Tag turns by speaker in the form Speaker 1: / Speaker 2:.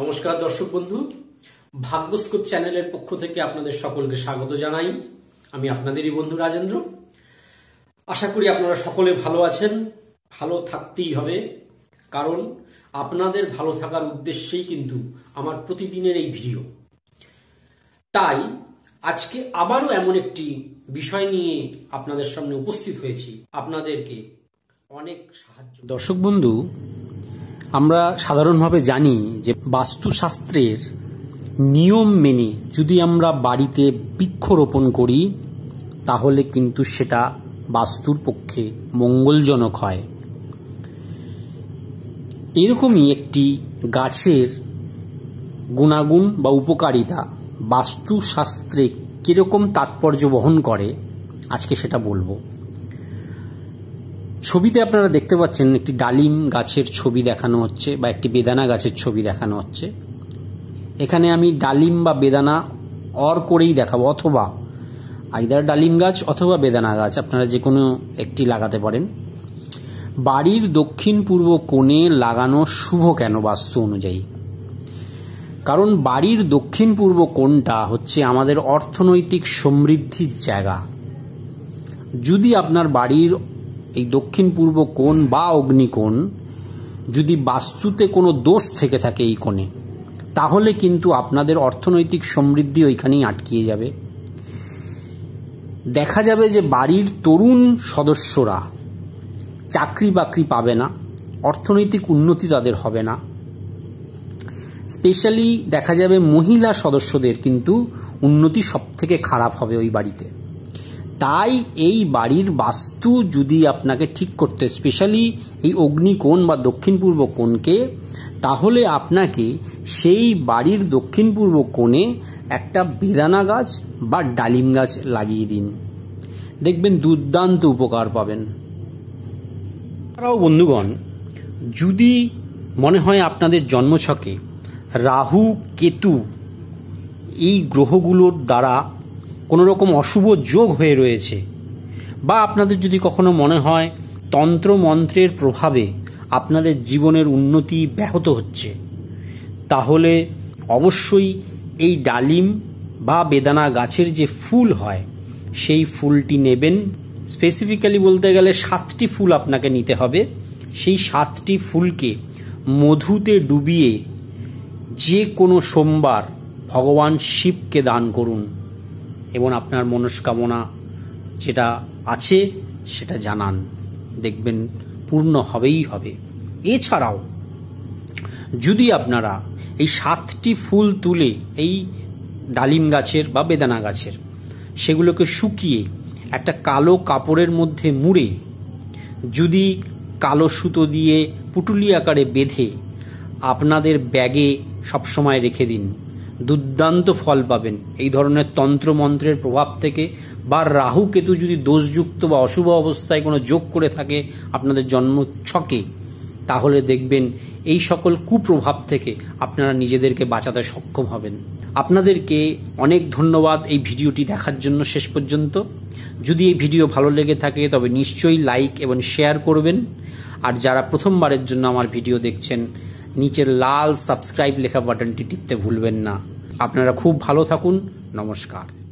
Speaker 1: নমস্কার দর্শক বন্ধু ভাগ্যস্কোপ চ্যানেলের পক্ষ থেকে আপনাদের সকলকে স্বাগত জানাই আমি আপনাদেরই বন্ধু রাজেন্দ্র আশা করি আপনারা সকলে ভালো আছেন ভালো থাকতেই হবে কারণ আপনাদের ভালো থাকার উদ্দেশ্যেই কিন্তু আমার প্রতিদিনের এই ভিডিও তাই আজকে আবারও এমন একটি বিষয় নিয়ে আপনাদের সামনে উপস্থিত হয়েছি আপনাদেরকে অনেক সাহায্য দর্শক বন্ধু আমরা সাধারণভাবে জানি যে বাস্তুশাস্ত্রের নিয়ম মেনে যদি আমরা বাড়িতে বৃক্ষরোপণ করি তাহলে কিন্তু সেটা বাস্তুর পক্ষে মঙ্গলজনক হয় এরকমই একটি গাছের গুণাগুণ বা উপকারিতা বাস্তুশাস্ত্রে কীরকম তাৎপর্য বহন করে আজকে সেটা বলবো ছবিতে আপনারা দেখতে পাচ্ছেন একটি ডালিম গাছের ছবি দেখানো হচ্ছে বা একটি বেদানা গাছের ছবি দেখানো হচ্ছে এখানে আমি ডালিম বা বেদানা অর করেই দেখাবো অথবা আইদার ডালিম গাছ অথবা বেদানা গাছ আপনারা যে কোনো একটি লাগাতে পারেন বাড়ির দক্ষিণ পূর্ব কোণে লাগানো শুভ কেন বাস্তু অনুযায়ী কারণ বাড়ির দক্ষিণ পূর্ব কোণটা হচ্ছে আমাদের অর্থনৈতিক সমৃদ্ধির জায়গা যদি আপনার বাড়ির এই দক্ষিণ পূর্ব কোণ বা অগ্নিকোণ যদি বাস্তুতে কোনো দোষ থেকে থাকে এই কোণে তাহলে কিন্তু আপনাদের অর্থনৈতিক সমৃদ্ধি ওইখানেই আটকিয়ে যাবে দেখা যাবে যে বাড়ির তরুণ সদস্যরা চাকরি বাকরি পাবে না অর্থনৈতিক উন্নতি তাদের হবে না স্পেশালি দেখা যাবে মহিলা সদস্যদের কিন্তু উন্নতি সবথেকে খারাপ হবে ওই বাড়িতে তাই এই বাড়ির বাস্তু যদি আপনাকে ঠিক করতে স্পেশালি এই অগ্নিকোণ বা দক্ষিণ পূর্ব কোণকে তাহলে আপনাকে সেই বাড়ির দক্ষিণ পূর্ব কোণে একটা বেদানা গাছ বা ডালিম গাছ লাগিয়ে দিন দেখবেন দুর্দান্ত উপকার পাবেন তারাও বন্ধুগণ যদি মনে হয় আপনাদের জন্মছকে রাহু কেতু এই গ্রহগুলোর দ্বারা কোনো রকম অশুভ যোগ হয়ে রয়েছে বা আপনাদের যদি কখনো মনে হয় তন্ত্র মন্ত্রের প্রভাবে আপনাদের জীবনের উন্নতি ব্যাহত হচ্ছে তাহলে অবশ্যই এই ডালিম বা বেদানা গাছের যে ফুল হয় সেই ফুলটি নেবেন স্পেসিফিক্যালি বলতে গেলে সাতটি ফুল আপনাকে নিতে হবে সেই সাতটি ফুলকে মধুতে ডুবিয়ে যে কোনো সোমবার ভগবান শিবকে দান করুন এবং আপনার মনস্কামনা যেটা আছে সেটা জানান দেখবেন পূর্ণ হবেই হবে এছাড়াও যদি আপনারা এই সাতটি ফুল তুলে এই ডালিম গাছের বা বেদানা গাছের সেগুলোকে শুকিয়ে একটা কালো কাপড়ের মধ্যে মুড়ে যদি কালো সুতো দিয়ে পুটুলি আকারে বেঁধে আপনাদের ব্যাগে সবসময় রেখে দিন দুর্দান্ত ফল পাবেন এই ধরনের তন্ত্রমন্ত্রের প্রভাব থেকে বা রাহু কেতু যদি দোষযুক্ত বা অশুভ অবস্থায় কোনো যোগ করে থাকে আপনাদের জন্ম ছকে তাহলে দেখবেন এই সকল কুপ্রভাব থেকে আপনারা নিজেদেরকে বাঁচাতে সক্ষম হবেন আপনাদেরকে অনেক ধন্যবাদ এই ভিডিওটি দেখার জন্য শেষ পর্যন্ত যদি এই ভিডিও ভালো লেগে থাকে তবে নিশ্চয়ই লাইক এবং শেয়ার করবেন আর যারা প্রথমবারের জন্য আমার ভিডিও দেখছেন নিচের লাল সাবস্ক্রাইব লেখা বাটনটি টিপতে ভুলবেন না আপনারা খুব ভালো থাকুন নমস্কার